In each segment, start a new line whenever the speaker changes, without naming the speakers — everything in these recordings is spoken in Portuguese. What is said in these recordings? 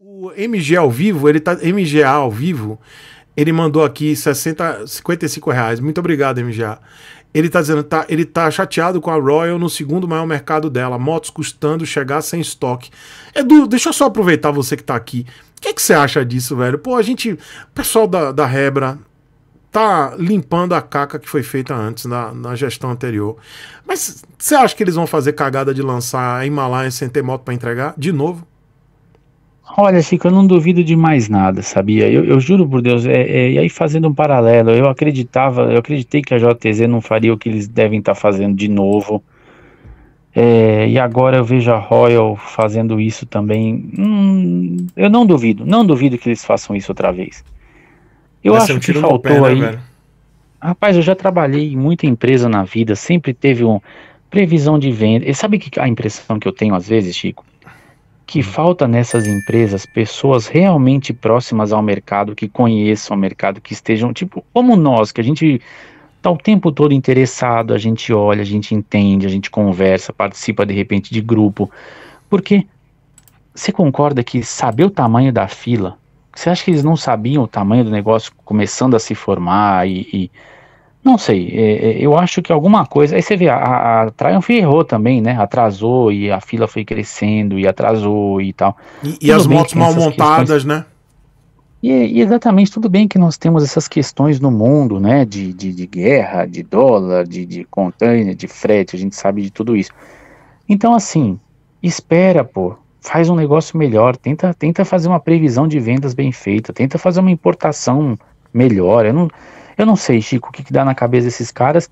O MG ao vivo, ele tá. MGA ao vivo, ele mandou aqui 60, 55 reais. Muito obrigado, MGA. Ele tá dizendo, tá, ele tá chateado com a Royal no segundo maior mercado dela, motos custando chegar sem estoque. Edu, deixa eu só aproveitar você que tá aqui. O que, é que você acha disso, velho? Pô, a gente. O pessoal da, da Rebra tá limpando a caca que foi feita antes, na, na gestão anterior. Mas você acha que eles vão fazer cagada de lançar a Himalaia sem ter moto para entregar? De novo?
Olha, Chico, eu não duvido de mais nada, sabia? Eu, eu juro por Deus. É, é, e aí, fazendo um paralelo, eu acreditava, eu acreditei que a JTZ não faria o que eles devem estar tá fazendo de novo. É, e agora eu vejo a Royal fazendo isso também. Hum, eu não duvido, não duvido que eles façam isso outra vez. Eu Mas acho eu que faltou pé, né, aí. Rapaz, eu já trabalhei em muita empresa na vida, sempre teve uma previsão de venda. E sabe que a impressão que eu tenho às vezes, Chico? que falta nessas empresas pessoas realmente próximas ao mercado, que conheçam o mercado, que estejam, tipo, como nós, que a gente está o tempo todo interessado, a gente olha, a gente entende, a gente conversa, participa de repente de grupo. Porque você concorda que saber o tamanho da fila, você acha que eles não sabiam o tamanho do negócio começando a se formar e, e não sei, é, é, eu acho que alguma coisa. Aí você vê, a, a Triumph errou também, né? Atrasou e a fila foi crescendo e atrasou e tal. E, e as motos mal montadas, questões... né? E, e, exatamente, tudo bem que nós temos essas questões no mundo, né? De, de, de guerra, de dólar, de, de container, de frete, a gente sabe de tudo isso. Então, assim, espera, pô. Faz um negócio melhor, tenta, tenta fazer uma previsão de vendas bem feita, tenta fazer uma importação melhor. Eu não, eu não sei, Chico, o que, que dá na cabeça desses caras.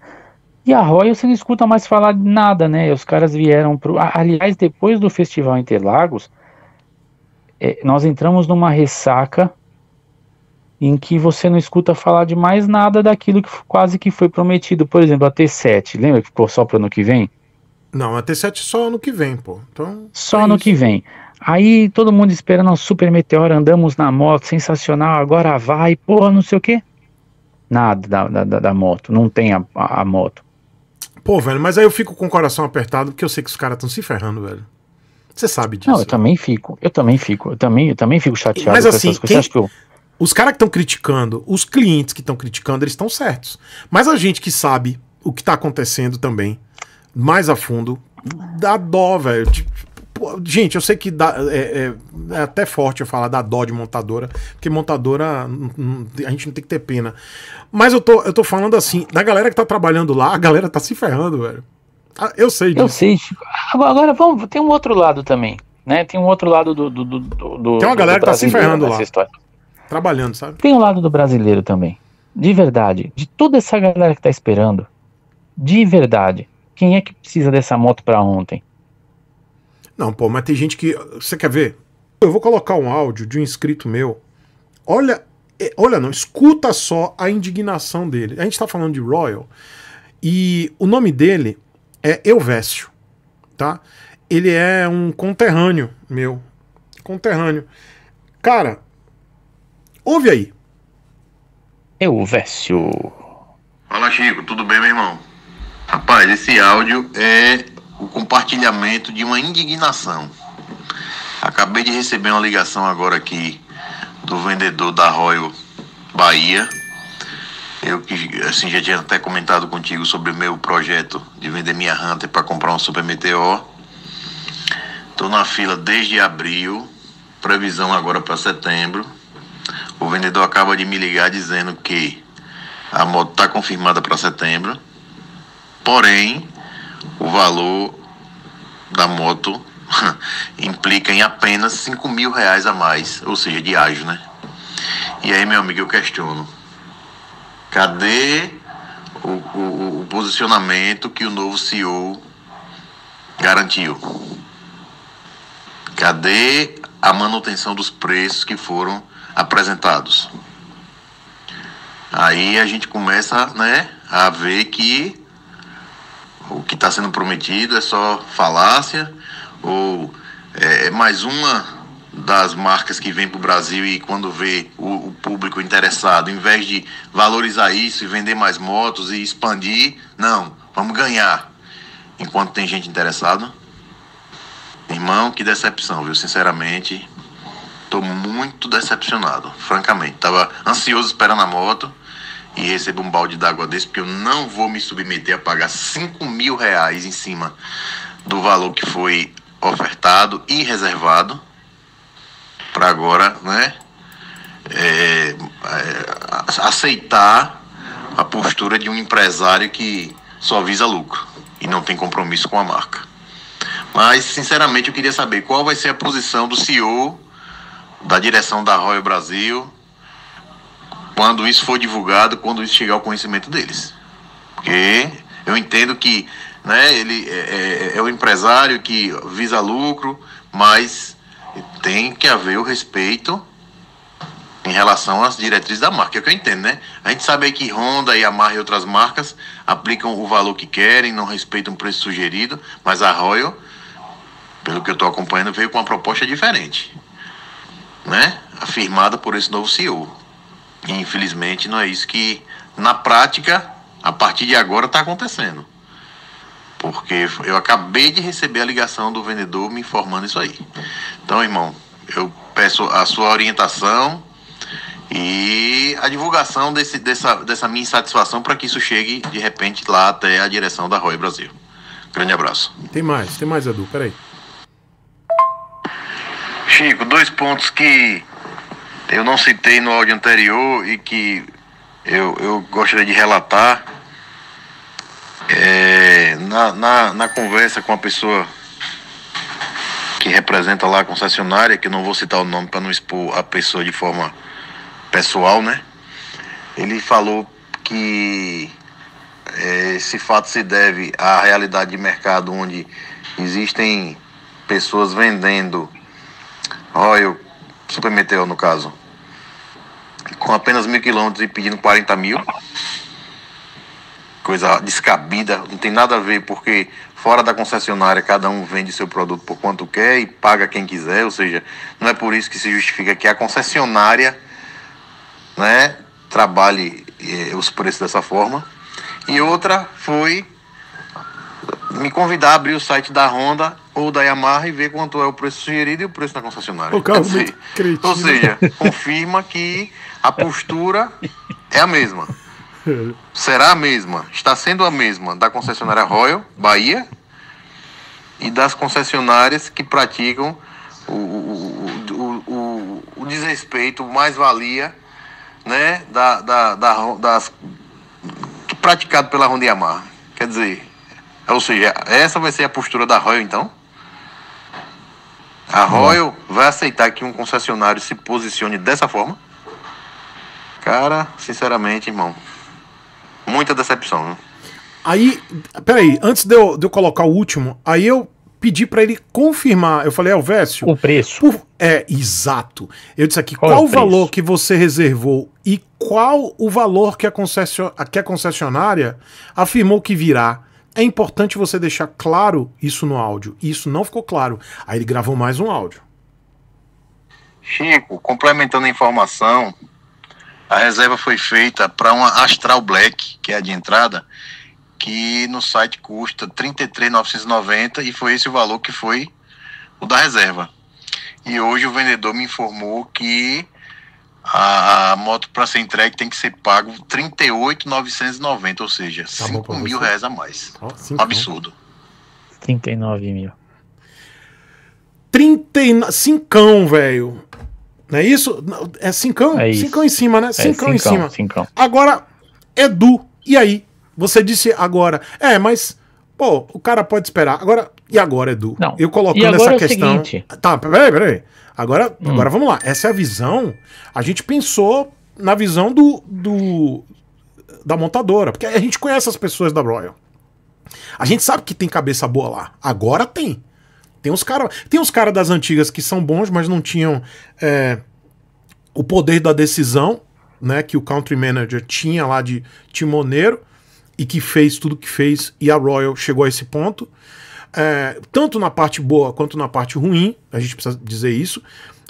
E a Royal você não escuta mais falar de nada, né? Os caras vieram pro. Aliás, depois do Festival Interlagos, é, nós entramos numa ressaca em que você não escuta falar de mais nada daquilo que quase que foi prometido. Por exemplo, a T7, lembra que ficou só para ano que vem?
Não, a T7 só ano que vem, pô. Então,
só é ano isso. que vem. Aí todo mundo esperando a super Meteor andamos na moto, sensacional, agora vai, porra, não sei o quê. Nada da, da, da moto. Não tem a, a, a, moto.
Pô, velho, mas aí eu fico com o coração apertado porque eu sei que os caras estão se ferrando, velho. Você sabe disso. Não,
eu também fico. Eu também fico. Eu também, eu também fico chateado mas, com assim, essas coisas. Quem...
Os caras que estão criticando, os clientes que estão criticando, eles estão certos. Mas a gente que sabe o que está acontecendo também, mais a fundo, dá dó, velho. Tipo, gente, eu sei que dá, é, é, é, até forte eu falar da dó de montadora, porque montadora a gente não tem que ter pena. Mas eu tô, eu tô falando assim, da galera que tá trabalhando lá, a galera tá se ferrando, velho. Ah, eu sei disso.
Eu sei. Agora, vamos, tem um outro lado também, né? Tem um outro lado do... do, do, do tem uma galera que tá se ferrando lá. História. Trabalhando, sabe? Tem o um lado do brasileiro também. De verdade. De toda essa galera que tá esperando, de verdade, quem é que precisa dessa moto para ontem?
Não, pô, mas tem gente que. Você quer ver? Eu vou colocar um áudio de um inscrito meu. Olha, é, olha não, escuta só a indignação dele. A gente tá falando de Royal e o nome dele é Elvésio, tá? Ele é um conterrâneo meu. Conterrâneo.
Cara, ouve aí. Elvésio.
Fala, Chico, tudo bem, meu irmão? Rapaz, esse áudio é o compartilhamento de uma indignação. Acabei de receber uma ligação agora aqui do vendedor da Royal Bahia. Eu que assim já tinha até comentado contigo sobre o meu projeto de vender minha Hunter para comprar um Super Meteor. Estou na fila desde abril, previsão agora para setembro. O vendedor acaba de me ligar dizendo que a moto está confirmada para setembro. Porém, o valor da moto implica em apenas 5 mil reais a mais, ou seja, de ágio, né? E aí, meu amigo, eu questiono: cadê o, o, o posicionamento que o novo CEO garantiu? Cadê a manutenção dos preços que foram apresentados? Aí a gente começa né, a ver que o que está sendo prometido é só falácia ou é, é mais uma das marcas que vem para o Brasil e quando vê o, o, público interessado, em vez de valorizar isso e vender mais motos e expandir, não, vamos ganhar. Enquanto tem gente interessada, irmão, que decepção, viu? Sinceramente, estou muito decepcionado, francamente. Tava ansioso esperando a moto e recebo um balde d'água desse, porque eu não vou me submeter a pagar 5 mil reais em cima do valor que foi ofertado e reservado para agora, né? É, é, aceitar a postura de um empresário que só visa lucro e não tem compromisso com a marca. Mas, sinceramente, eu queria saber qual vai ser a posição do CEO, da direção da Royal Brasil, quando isso for divulgado, quando isso chegar ao conhecimento deles. Porque eu entendo que né, ele é, é, é, um empresário que visa lucro, mas tem que haver o respeito em relação às diretrizes da marca, é o que eu entendo, né? A gente sabe que Honda e Yamaha e outras marcas aplicam o valor que querem, não respeitam o preço sugerido, mas a Royal, pelo que eu estou acompanhando, veio com uma proposta diferente, né? Afirmada por esse novo CEO. E infelizmente não é isso que, na prática, a partir de agora está acontecendo. Porque eu acabei de receber a ligação do vendedor me informando isso aí. Então, irmão, eu peço a sua orientação e a divulgação desse, dessa, dessa minha insatisfação para que isso chegue de repente lá até a direção da Roy Brasil. Grande abraço.
Tem mais, tem mais, Edu, peraí.
Chico, dois pontos que eu não citei no áudio anterior e que eu, eu gostaria de relatar. É, na, na, na, conversa com a pessoa que representa lá a concessionária, que não vou citar o nome para não expor a pessoa de forma pessoal, né? Ele falou que é, esse fato se deve à realidade de mercado onde existem pessoas vendendo Royal submeteu, no caso, com apenas mil quilômetros e pedindo 40 mil. Coisa descabida, não tem nada a ver, porque fora da concessionária cada um vende seu produto por quanto quer e paga quem quiser, ou seja, não é por isso que se justifica que a concessionária né, trabalhe eh, os preços dessa forma. E outra foi me convidar a abrir o site da Honda ou da Yamaha e ver quanto é o preço sugerido e o preço da concessionária. O carro dizer, ou seja, confirma que a postura é a mesma. Será a mesma, está sendo a mesma da concessionária Royal Bahia e das concessionárias que praticam o, o, o, o desrespeito, mais-valia né, da, da, da, das, praticado pela Honda Yamaha. Quer dizer, é, ou seja, essa vai ser a postura da Royal, então? A Royal vai aceitar que um concessionário se posicione dessa forma? Cara, sinceramente, irmão, muita decepção. Né?
Aí, peraí, antes de eu, de eu colocar o último, aí eu pedi para ele confirmar. Eu falei, Elvésio. O preço. Por... É, exato. Eu disse aqui, qual, é qual o preço? valor que você reservou e qual o valor que a, concession... que a concessionária afirmou que virá? É importante você deixar claro isso no áudio. E isso não ficou claro. Aí ele gravou mais um áudio.
Chico, complementando a informação, a reserva foi feita para uma Astral Black, que é a de entrada, que no site custa R$ 33,990 e foi esse o valor que foi o da reserva. E hoje o vendedor me informou que a, a moto para ser entregue tem que ser pago 38,990, ou seja, tá 5 mil reais a mais. Oh, um absurdo.
39 mil. 39, cincão, velho. Não é isso? É cincão? É isso. Cincão em cima, né? Cincão, é, cincão em cima. Cincão. Agora, Edu, e aí? Você disse agora. É, mas, pô, o cara pode esperar. Agora, e agora, Edu? Não. Eu colocando essa é questão. Seguinte... Tá, peraí, peraí. Agora, hum. agora vamos lá. Essa é a visão. A gente pensou na visão do, do da montadora, porque a gente conhece as pessoas da Royal. A gente sabe que tem cabeça boa lá. Agora tem. Tem uns caras, tem uns cara das antigas que são bons, mas não tinham é, o poder da decisão, né, que o country manager tinha lá de timoneiro e que fez tudo que fez e a Royal chegou a esse ponto é, tanto na parte boa quanto na parte ruim, a gente precisa dizer isso,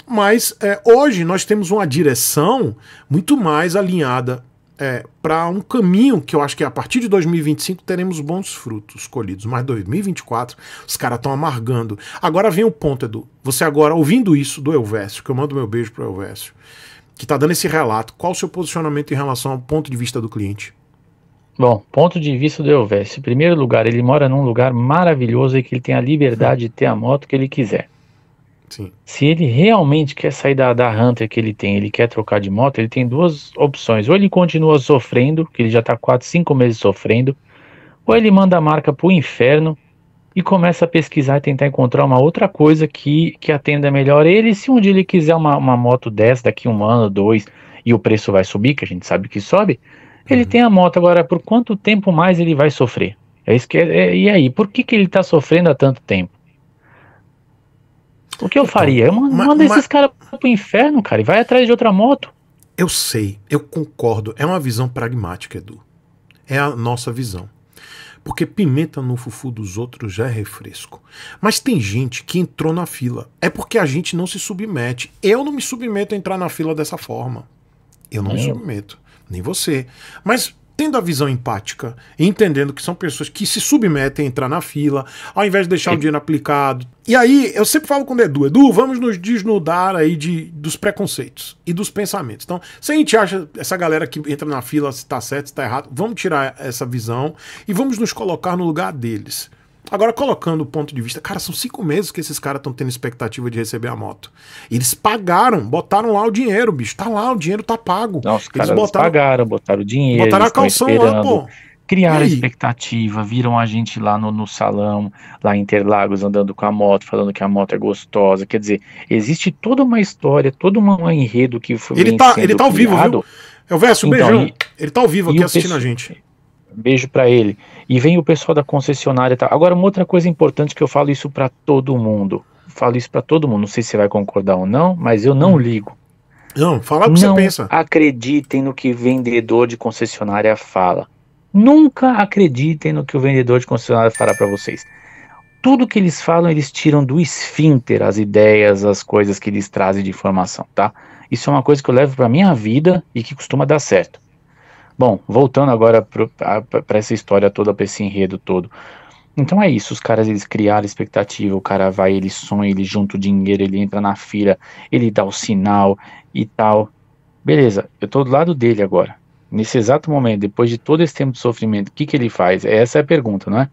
mas é, hoje nós temos uma direção muito mais alinhada é, para um caminho que eu acho que a partir de 2025 teremos bons frutos colhidos, mas 2024 os caras estão amargando. Agora vem o ponto, Edu. Você agora, ouvindo isso do Elvésio, que eu mando meu
beijo para o Elvésio, que está dando esse relato,
qual o seu posicionamento em relação ao ponto de vista do cliente?
Bom, ponto de vista do Elvis. Em primeiro lugar, ele mora num lugar maravilhoso e que ele tem a liberdade Sim. de ter a moto que ele quiser. Sim. Se ele realmente quer sair da, da Hunter que ele tem, ele quer trocar de moto, ele tem duas opções. Ou ele continua sofrendo, que ele já está 4, 5 meses sofrendo, ou ele manda a marca pro inferno e começa a pesquisar e tentar encontrar uma outra coisa que, que atenda melhor ele. Se um dia ele quiser uma, uma moto dessa daqui um ano, dois, e o preço vai subir, que a gente sabe que sobe, ele uhum. tem a moto, agora por quanto tempo mais ele vai sofrer? É isso que é, é e aí, por que, que ele está sofrendo há tanto tempo? O que eu então, faria? Eu mando, esses caras pro inferno, cara, e vai atrás de outra moto. Eu sei, eu concordo. É uma visão pragmática,
Edu. É a nossa visão. Porque pimenta no fufu dos outros já é refresco. Mas tem gente que entrou na fila. É porque a gente não se submete. Eu não me submeto a entrar na fila dessa forma. Eu não é. me submeto nem você. Mas tendo a visão empática, entendendo que são pessoas que se submetem a entrar na fila, ao invés de deixar Sim. o é. dinheiro aplicado. E aí, eu sempre falo com o Edu, Edu, vamos nos desnudar aí de, dos preconceitos e dos pensamentos. Então, se a gente acha essa galera que entra na fila se tá certo, se tá errado, vamos tirar essa visão e vamos nos colocar no lugar deles. Agora, colocando o ponto de vista, cara, são cinco meses que esses caras estão tendo expectativa de receber a moto. Eles pagaram, botaram lá o dinheiro, bicho. Tá lá, o dinheiro tá pago. os caras eles botaram,
pagaram, botaram o dinheiro. Botaram a calção lá, pô. Criaram expectativa, viram a gente lá no, no salão, lá em Interlagos, andando com a moto, falando que a moto é gostosa. Quer dizer, existe toda uma história, todo um enredo que foi. Ele tá, ele tá ao vivo, viu? Eu, Vécio, um então, beijão. E,
ele tá ao vivo aqui assistindo a
gente. Beijo para ele. E vem o pessoal da concessionária e tal. Agora, uma outra coisa importante que eu falo isso para todo mundo. Falo isso para todo mundo. Não sei se você vai concordar ou não, mas eu não hum. ligo. Não, fala o que não você pensa. Acreditem no que vendedor de concessionária fala. Nunca acreditem no que o vendedor de concessionária fará para vocês. Tudo que eles falam, eles tiram do esfínter as ideias, as coisas que eles trazem de informação, tá? Isso é uma coisa que eu levo para minha vida e que costuma dar certo. Bom, voltando agora para essa história toda, para esse enredo todo. Então é isso, os caras eles criaram expectativa, o cara vai, ele sonha, ele junta o dinheiro, ele entra na fila, ele dá o sinal e tal. Beleza, eu tô do lado dele agora. Nesse exato momento, depois de todo esse tempo de sofrimento, o que, que ele faz? Essa é a pergunta, não é?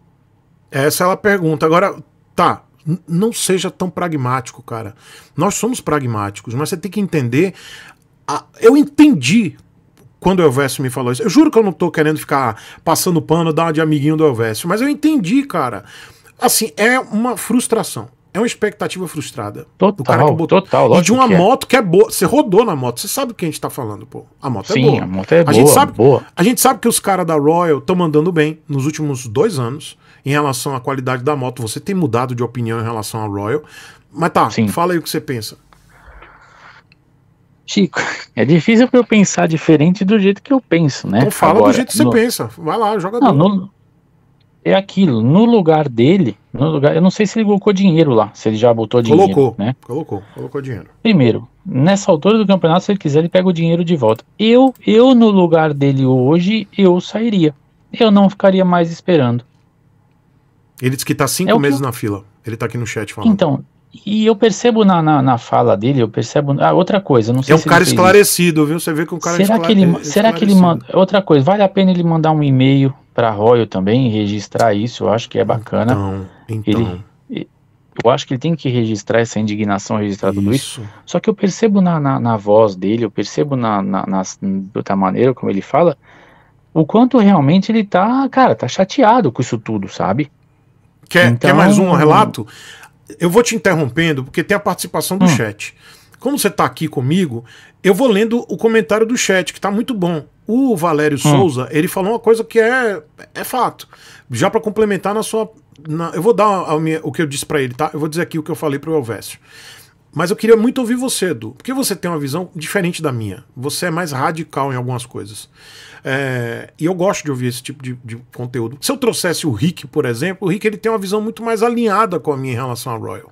Essa é a pergunta. Agora, tá, não seja tão pragmático, cara. Nós somos pragmáticos, mas você tem que entender. A... Eu entendi quando o Elvésio me falou isso. Eu juro que eu não tô querendo ficar passando pano, dar de amiguinho do Elvésio, mas eu entendi, cara. Assim, é uma frustração. É uma expectativa frustrada. Total, cara que botou...
total. E de uma que é. moto
que é boa. Você rodou na moto, você sabe o que a gente tá falando, pô. A moto é Sim, é boa. Sim, a moto é a boa, gente sabe, boa. A gente sabe que os caras da Royal estão mandando bem nos últimos dois anos em relação à qualidade da moto. Você tem mudado de opinião em relação à Royal. Mas tá, Sim. fala aí o que você pensa.
Chico, é difícil pra eu pensar diferente do jeito que eu penso, né? Então fala Agora, do jeito que no... você pensa.
Vai lá, joga não, no...
É aquilo, no lugar dele, no lugar, eu não sei se ele colocou dinheiro lá, se ele já botou dinheiro. Colocou, né?
Colocou, colocou dinheiro.
Primeiro, nessa altura do campeonato, se ele quiser, ele pega o dinheiro de volta. Eu, eu no lugar dele hoje, eu sairia. Eu não ficaria mais esperando. Ele disse que tá
cinco é meses na
fila. Ele tá aqui no chat falando. Então, e eu percebo na, na, na, fala dele, eu percebo. Ah, outra coisa, não sei É um se cara
esclarecido, viu? Você vê que um cara será que ele, é Será que ele manda.
Outra coisa, vale a pena ele mandar um e-mail para Royal também, registrar isso, eu acho que é bacana. Então, então. Ele, eu acho que ele tem que registrar essa indignação, registrar isso. tudo isso. Só que eu percebo na, na, na voz dele, eu percebo na, na, na, maneira como ele fala, o quanto realmente ele tá, cara, tá chateado com isso tudo, sabe? Quer, então, quer mais um relato? eu
vou te interrompendo porque tem a participação do hum. chat. Como você está aqui comigo, eu vou lendo o comentário do chat, que está muito bom. O Valério hum. Souza, ele falou uma coisa que é, é fato. Já para complementar na sua. Na, eu vou dar a minha, o que eu disse para ele, tá? Eu vou dizer aqui o que eu falei para o Elvésio. Mas eu queria muito ouvir você, Edu, porque você tem uma visão diferente da minha. Você é mais radical em algumas coisas. É, e eu gosto de ouvir esse tipo de, de, conteúdo. Se eu trouxesse o Rick, por exemplo, o Rick ele tem uma visão muito mais alinhada com a minha em relação à Royal.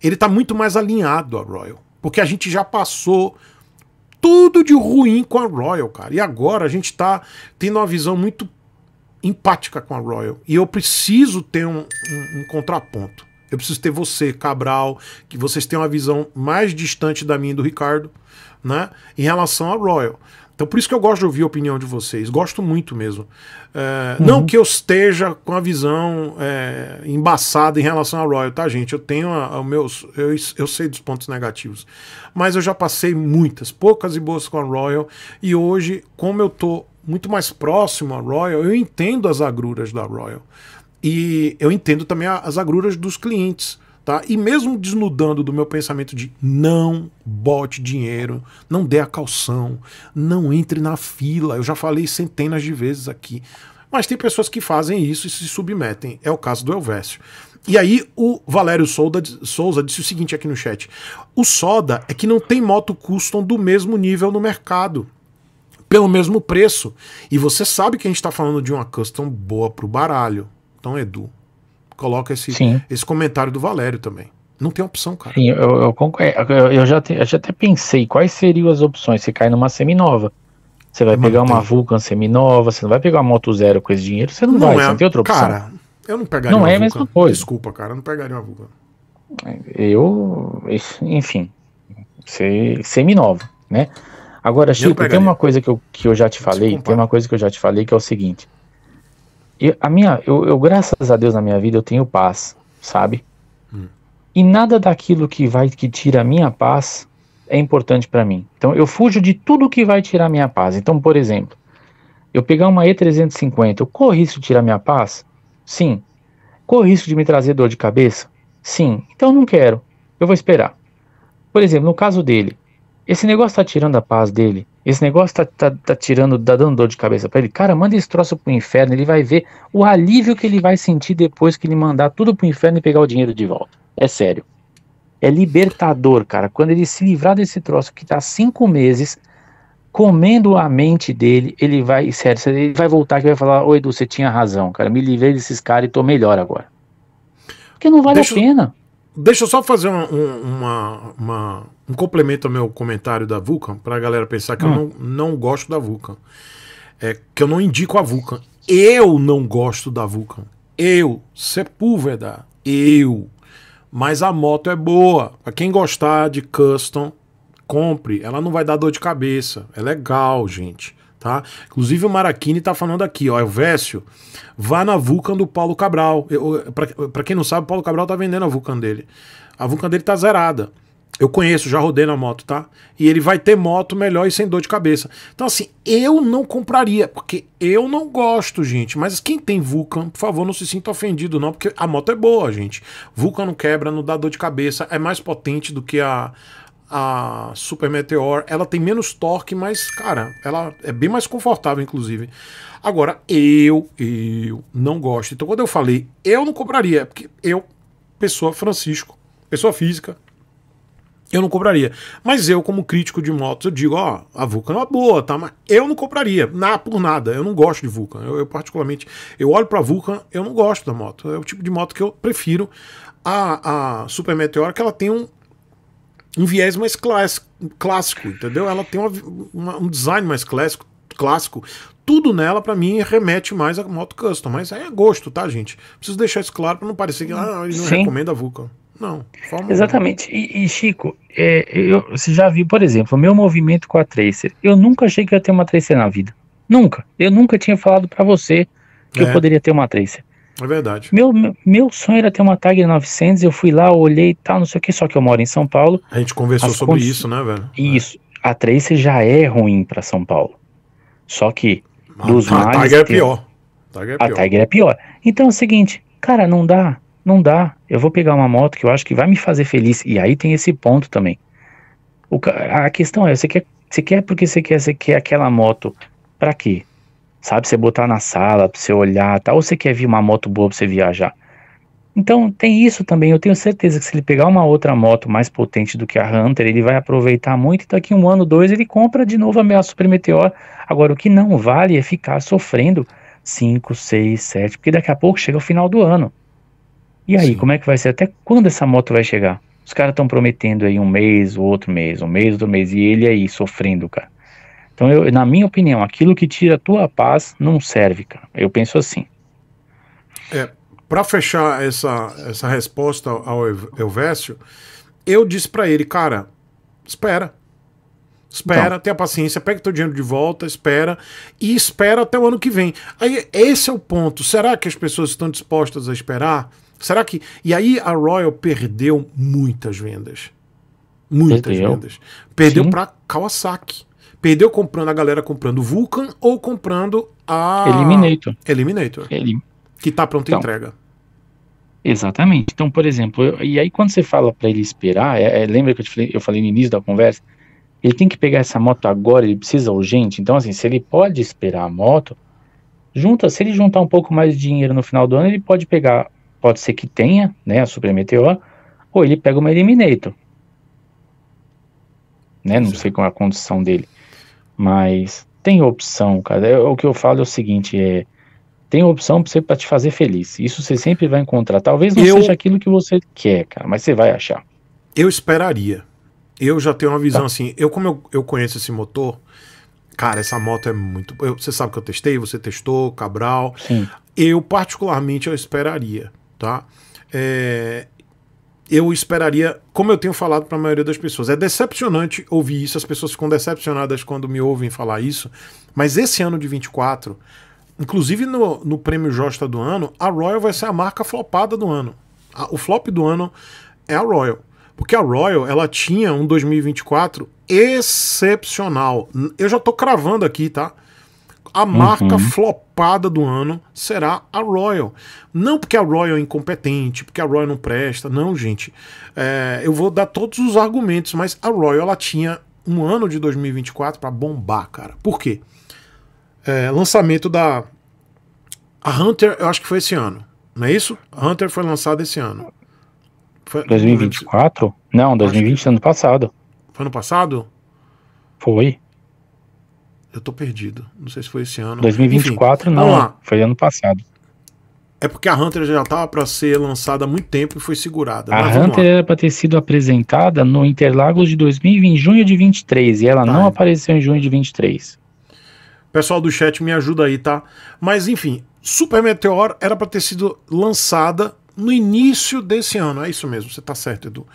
Ele está muito mais alinhado à Royal. Porque a gente já passou tudo de ruim com a Royal, cara. E agora a gente está tendo uma visão muito empática com a Royal. E eu preciso ter um, um, um contraponto. Eu preciso ter você, Cabral, que vocês têm uma visão mais distante da minha e do Ricardo, né? Em relação a Royal. Então por isso que eu gosto de ouvir a opinião de vocês, gosto muito mesmo. É, uhum. Não que eu esteja com a visão é, embaçada em relação a Royal, tá, gente? Eu tenho a, a meus. Eu, eu sei dos pontos negativos. Mas eu já passei muitas, poucas e boas com a Royal. E hoje, como eu tô muito mais próximo à Royal, eu entendo as agruras da Royal. E eu entendo também as agruras dos clientes. Tá? E mesmo desnudando do meu pensamento de não bote dinheiro, não dê a calção, não entre na fila, eu já falei centenas de vezes aqui. Mas tem pessoas que fazem isso e se submetem. É o caso do Elvésio. E aí o Valério Souza disse o seguinte aqui no chat: o Soda é que não tem moto custom do mesmo nível no mercado pelo mesmo preço. E você sabe que a gente está falando de uma custom boa para o baralho. Então, Edu, coloca esse, esse comentário do Valério também.
Não tem opção, cara. Sim, eu, eu, é, eu, eu já, te, eu já até pensei quais seriam as opções. Você cai numa seminova. Você vai Mas pegar uma tem. Vulcan seminova, você não vai pegar uma Moto Zero com esse dinheiro, você não, não vai, é, você não tem outra opção. Cara,
eu não pegaria não uma é Vulcan.
Mesma coisa. Desculpa,
cara, eu não pegaria uma Vulcan.
Eu, enfim, seminova, né? Agora, Chico, tem uma coisa que eu, que eu já te falei, Desculpa. tem uma coisa que eu já te falei que é o seguinte a minha, eu, eu, graças a Deus na minha vida eu tenho paz, sabe? Hum. E nada daquilo que vai que tira a minha paz é importante para mim. Então eu fujo de tudo que vai tirar minha paz. Então, por exemplo, eu pegar uma E350, eu corro risco de tirar minha paz? Sim. Corro risco de me trazer dor de cabeça? Sim. Então não quero. Eu vou esperar. Por exemplo, no caso dele, esse negócio está tirando a paz dele. Esse negócio tá, tá, tá, tirando, tá dando dor de cabeça para ele. Cara, manda esse troço pro inferno, ele vai ver o alívio que ele vai sentir depois que ele mandar tudo pro inferno e pegar o dinheiro de volta. É sério. É libertador, cara. Quando ele se livrar desse troço que tá cinco meses comendo a mente dele, ele vai, sério, ele vai voltar e vai falar: Oi, Edu, você tinha razão, cara. Me livrei desses caras e tô melhor agora. Porque não vale deixa, a pena.
Deixa eu só fazer uma, uma, uma um complemento ao meu comentário da Vulcan, para a galera pensar que hum. eu não, não gosto da Vulcan. É, que eu não indico a Vulcan. Eu não gosto da Vulcan. Eu, Sepúlveda, eu. Mas a moto é boa. Para quem gostar de custom, compre. Ela não vai dar dor de cabeça. É legal, gente. Tá? Inclusive o Maraquini tá falando aqui, ó, Elvésio, vá na Vulcan do Paulo Cabral. Para quem não sabe, o Paulo Cabral tá vendendo a Vulcan dele. A Vulcan dele tá zerada. Eu conheço, já rodei na moto, tá? E ele vai ter moto melhor e sem dor de cabeça. Então, assim, eu não compraria, porque eu não gosto, gente. Mas quem tem Vulcan, por favor, não se sinta ofendido, não, porque a moto é boa, gente. Vulcan não quebra, não dá dor de cabeça, é mais potente do que a, a Super Meteor, ela tem menos torque, mas, cara, ela é bem mais confortável, inclusive. Agora, eu, eu não gosto. Então, quando eu falei, eu não compraria, é porque eu, pessoa Francisco, pessoa física, eu não compraria. Mas eu, como crítico de motos, eu digo, ó, a Vulcan é uma boa, tá? Mas eu não compraria, na, por nada. Eu não gosto de Vulcan. Eu, eu particularmente, eu olho pra Vulcan, eu não gosto da moto. É o tipo de moto que eu prefiro. A, a Super Meteor, que ela tem um, um viés mais clássico, clássico entendeu? Ela tem uma, uma, um design mais clássico, clássico. Tudo nela, para mim, remete mais a moto custom. Mas aí é gosto, tá, gente? Preciso deixar isso claro para não parecer que ah, ele não Sim. recomenda a Vulcan. Não. Exatamente.
E, e Chico, é, eu, você já viu, por exemplo, o meu movimento com a Tracer. Eu nunca achei que ia ter uma Tracer na vida. Nunca. Eu nunca tinha falado para você que é. eu poderia ter uma Tracer. É verdade. Meu, meu, meu sonho era ter uma Tiger 900. Eu fui lá, olhei e tal, não sei o que. Só que eu moro em São Paulo. A gente conversou sobre cons... isso, né, velho? É. Isso. É. A Tracer já é ruim para São Paulo. Só que
ah, dos a, A Tiger é pior.
A Tiger é pior. A Tiger é pior. Então é o seguinte, cara, não dá. Não dá. Eu vou pegar uma moto que eu acho que vai me fazer feliz. E aí tem esse ponto também. O, a questão é, você quer, você quer porque você quer, você quer aquela moto para quê? Sabe, você botar na sala, pra você olhar, tal, ou você quer vir uma moto boa pra você viajar. Então tem isso também. Eu tenho certeza que se ele pegar uma outra moto mais potente do que a Hunter, ele vai aproveitar muito. E daqui um ano, dois, ele compra de novo a minha Super Meteor. Agora, o que não vale é ficar sofrendo 5, 6, 7, porque daqui a pouco chega o final do ano. E aí, Sim. como é que vai ser? Até quando essa moto vai chegar? Os caras estão prometendo aí um mês, o outro mês, um mês, outro mês, e ele aí sofrendo, cara. Então, eu, na minha opinião, aquilo que tira a tua paz não serve, cara. Eu penso assim.
É, para fechar essa, essa resposta ao Elvésio, eu disse para ele, cara, espera. Espera, então. tenha paciência, pega teu dinheiro de volta, espera e espera até o ano que vem. Aí esse é o ponto. Será que as pessoas estão dispostas a esperar? Será que. E aí a Royal perdeu muitas vendas. Muitas perdeu. vendas. Perdeu para Kawasaki. Perdeu comprando a galera comprando Vulcan ou comprando a. Eliminator.
Eliminator. Elim... Que tá pronta então, entrega. Exatamente. Então, por exemplo, eu, e aí quando você fala para ele esperar, é, é, lembra que eu, falei, eu falei no início da conversa? Ele tem que pegar essa moto agora, ele precisa urgente. Então, assim, se ele pode esperar a moto, junta, se ele juntar um pouco mais de dinheiro no final do ano, ele pode pegar pode ser que tenha, né, a Super Meteor, ou ele pega uma Eliminator. Né, não Sim. sei qual é a condição dele, mas tem opção, cara. É, o que eu falo é o seguinte, é tem opção para você para te fazer feliz. Isso você sempre vai encontrar. Talvez não eu, seja aquilo que você quer, cara, mas você vai achar.
Eu esperaria. Eu já tenho uma tá. visão tá. assim. Eu como eu, eu conheço esse motor, cara, essa moto é muito. Eu, você sabe que eu testei, você testou, Cabral. Sim. Eu particularmente eu esperaria. Tá? É, eu esperaria, como eu tenho falado para a maioria das pessoas, é decepcionante ouvir isso, as pessoas ficam decepcionadas quando me ouvem falar isso, mas esse ano de 24, inclusive no, no prêmio Josta do ano, a Royal vai ser a marca flopada do ano. A, o flop do ano é a Royal. Porque a Royal, ela tinha um 2024 excepcional. Eu já estou cravando aqui, tá? a marca uhum. flopada do ano será a Royal. Não porque a Royal é incompetente, porque a Royal não presta, não, gente. É, eu vou dar todos os argumentos, mas a Royal ela tinha um ano de 2024 para bombar, cara. Por quê? É, lançamento da. A Hunter, eu acho que foi esse ano, não é isso? A Hunter foi lançada esse ano. Foi...
2024? Não, 2020, acho... ano passado.
Foi ano passado? Foi. Eu tô perdido. Não sei se foi esse ano. 2024 Enfim, não,
foi ano passado.
É porque a Hunter já estava para ser lançada há muito tempo e foi segurada. A Hunter
era para ter sido apresentada no Interlagos de 2020, em junho de 23, e ela tá. não apareceu em junho de 23.
Pessoal do chat, me ajuda aí, tá? Mas enfim, Super Meteor era para ter sido lançada no início desse ano. É isso mesmo, você tá certo, Edu.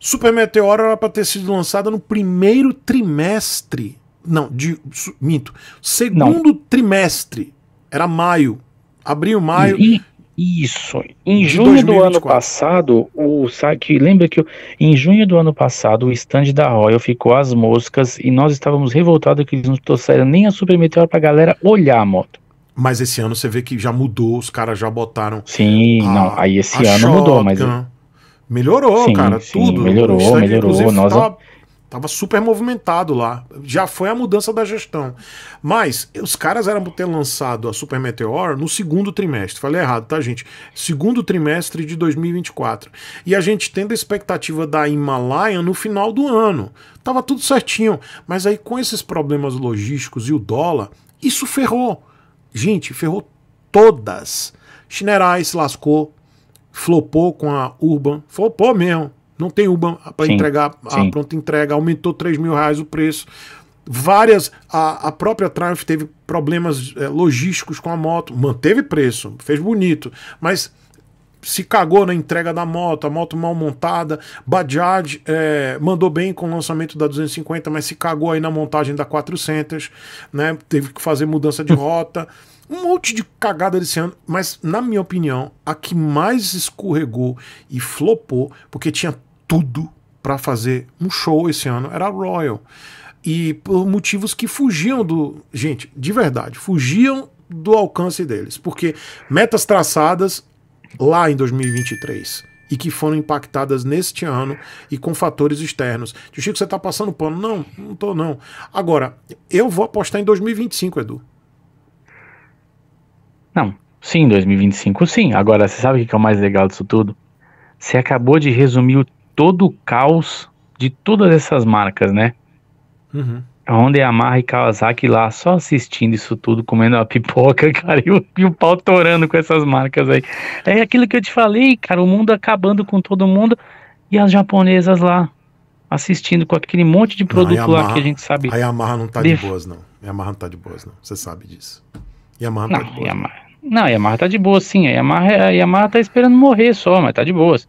Super Meteor era para ter sido lançada no primeiro trimestre não, de, minto. Segundo não. trimestre. Era maio. Abril, maio. E, isso. Em junho 2024. do ano
passado, o site. Lembra que eu, em junho do ano passado, o stand da Royal ficou às moscas e nós estávamos revoltados que eles não trouxeram nem a Super Meteor pra galera olhar a moto. Mas esse ano você vê que já mudou, os caras já botaram. Sim, a, não. Aí esse ano shotgun, mudou, mas.
Melhorou, sim, cara, sim, tudo. Melhorou, melhorou. Nós, tá Tava super movimentado lá. Já foi a mudança da gestão. Mas os caras eram ter lançado a Super Meteor no segundo trimestre. Falei errado, tá, gente? Segundo trimestre de 2024. E a gente tendo a expectativa da Himalaia no final do ano. Tava tudo certinho. Mas aí com esses problemas logísticos e o dólar, isso ferrou. Gente, ferrou todas. Chinerais se lascou, flopou com a Urban, flopou mesmo não tem Uber para entregar, ah, sim. a pronta entrega, aumentou 3 mil reais o preço. Várias, a, a própria Triumph teve problemas é, logísticos com a moto, manteve preço, fez bonito, mas se cagou na entrega da moto, a moto mal montada. Bajaj é, mandou bem com o lançamento da 250, mas se cagou aí na montagem da 400, né? Teve que fazer mudança de rota um monte de cagada desse ano, mas na minha opinião, a que mais escorregou e flopou, porque tinha tudo para fazer um show esse ano, era a Royal. E por motivos que fugiam do. Gente, de verdade, fugiam do alcance deles. Porque metas traçadas lá em 2023 e que foram impactadas neste ano e com fatores externos. Tio Chico, você está passando pano? Não, não tô não. Agora, eu vou apostar em 2025, Edu.
Não, sim, 2025 sim. Agora, você sabe o que é o mais legal disso tudo? Você acabou de resumir todo o caos de todas essas marcas, né? Uhum. Honda, é Yamaha e Kawasaki lá só assistindo isso tudo, comendo uma pipoca, cara, e o, e o pau torando com essas marcas aí. É aquilo que eu te falei, cara, o mundo acabando com todo mundo e as japonesas lá assistindo com aquele monte de produto não, Yamaha, lá que a gente
sabe. A Yamaha não tá de boas, não. A Yamaha não tá de boas, não. Você sabe disso.
Yamaha tá não, tá de boa. Yamaha... Não, a Yamaha tá de boa, sim. A Yamaha, é, a Yamaha tá esperando morrer só, mas tá de boas.